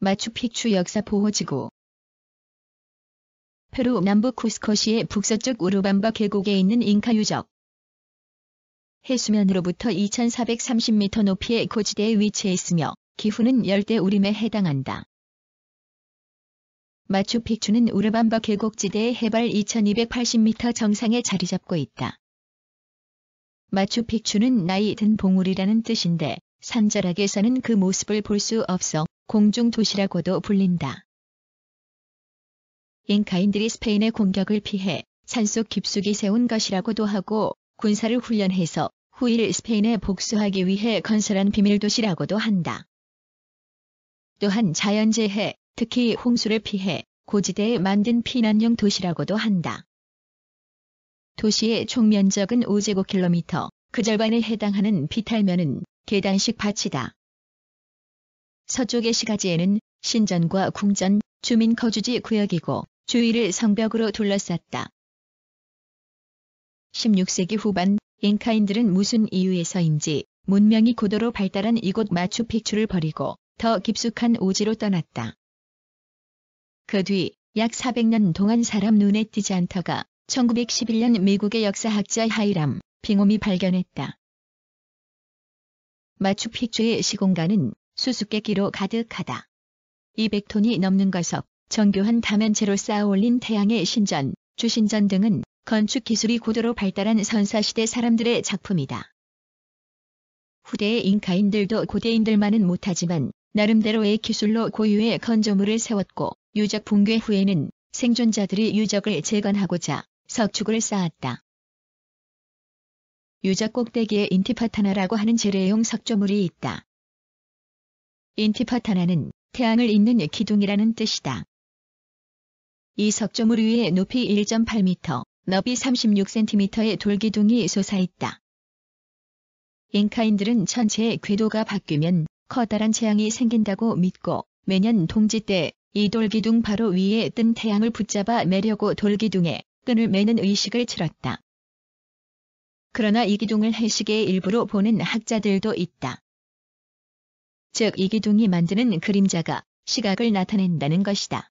마추픽추 역사보호지구 페루 남부 쿠스코시의 북서쪽 우르반바 계곡에 있는 잉카 유적 해수면으로부터 2430m 높이의 고지대에 위치해 있으며 기후는 열대 우림에 해당한다. 마추픽추는 우르반바 계곡지대의 해발 2280m 정상에 자리 잡고 있다. 마추픽추는 나이 든 봉우리라는 뜻인데 산자락에서는 그 모습을 볼 수 없어 공중도시라고도 불린다. 잉카인들이 스페인의 공격을 피해 산속 깊숙이 세운 것이라고도 하고 군사를 훈련해서 후일 스페인에 복수하기 위해 건설한 비밀도시라고도 한다. 또한 자연재해, 특히 홍수를 피해 고지대에 만든 피난용 도시라고도 한다. 도시의 총 면적은 5제곱킬로미터, 그 절반에 해당하는 비탈면은 계단식 밭이다. 서쪽의 시가지에는 신전과 궁전, 주민 거주지 구역이고 주위를 성벽으로 둘러쌌다. 16세기 후반 잉카인들은 무슨 이유에서인지 문명이 고도로 발달한 이곳 마추픽추를 버리고 더 깊숙한 오지로 떠났다. 그 뒤 약 400년 동안 사람 눈에 띄지 않다가 1911년 미국의 역사학자 하이람 빙홈이 발견했다. 마추픽추의 시공간은 수수께끼로 가득하다. 200톤이 넘는 것석 정교한 다면체로 쌓아 올린 태양의 신전, 주신전 등은 건축 기술이 고도로 발달한 선사시대 사람들의 작품이다. 후대의 잉카인들도 고대인들만은 못하지만 나름대로의 기술로 고유의 건조물을 세웠고 유적 붕괴 후에는 생존자들이 유적을 재건하고자 석축을 쌓았다. 유적 꼭대기에 인티파타나라고 하는 재래용 석조물이 있다. 인티파타나는 태양을 잇는 기둥이라는 뜻이다. 이 석조물 위에 높이 1.8m, 너비 36cm의 돌기둥이 솟아있다. 잉카인들은 천체의 궤도가 바뀌면 커다란 재앙이 생긴다고 믿고 매년 동지 때 이 돌기둥 바로 위에 뜬 태양을 붙잡아 매려고 돌기둥에 끈을 매는 의식을 치렀다. 그러나 이 기둥을 해식의 일부로 보는 학자들도 있다. 즉 이기둥이 만드는 그림자가 시각을 나타낸다는 것이다.